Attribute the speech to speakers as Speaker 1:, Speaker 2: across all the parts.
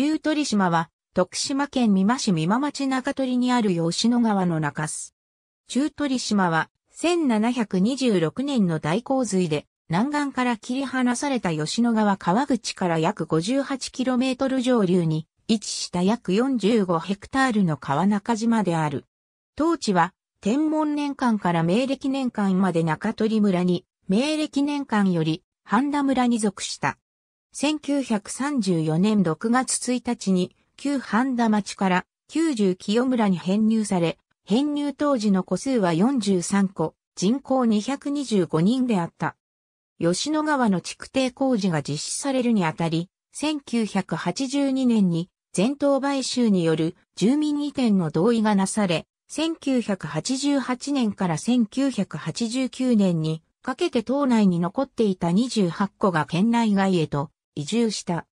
Speaker 1: 中鳥島は、徳島県美馬市美馬町中鳥にある吉野川の中洲。中鳥島は、1726年の大洪水で、南岸から切り離された吉野川川口から約 58km 上流に位置した約45ヘクタールの川中島である。当地は、天文年間から明暦年間まで中鳥村に、明暦年間より半田村に属した。1934年6月1日に旧半田町から九十清村に編入され、編入当時の戸数は43戸、人口225人であった。吉野川の築堤工事が実施されるにあたり、1982年に全島買収による住民移転の同意がなされ、1988年から1989年にかけて島内に残っていた28戸が県内外へと移住した。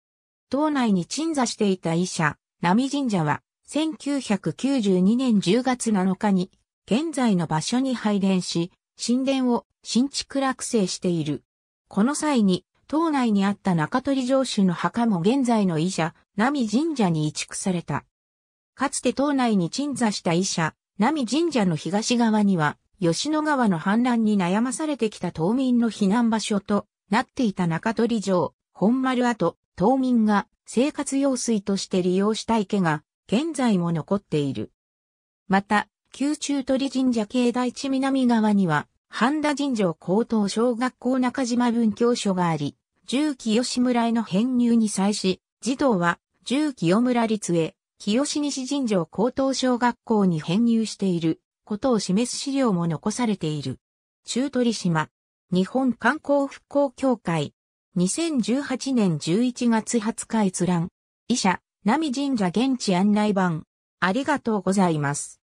Speaker 1: 島内に鎮座していた医者、波神社は、1992年10月7日に、現在の場所に拝殿し、神殿を新築落成している。この際に、島内にあった中鳥城主の墓も現在の医者、波神社に移築された。かつて島内に鎮座した医者、波神社の東側には、吉野川の氾濫に悩まされてきた島民の避難場所となっていた中鳥城。本丸跡、島民が生活用水として利用した池が現在も残っている。また、宮中鳥神社境内地南側には、半田神城高等小学校中島文教所があり、住吉村への編入に際し、児童は住清村立へ、清西神城高等小学校に編入していることを示す資料も残されている。中鳥島、日本観光復興協会、2018年11月20日閲覧。医者、奈美神社現地案内版。ありがとうございます。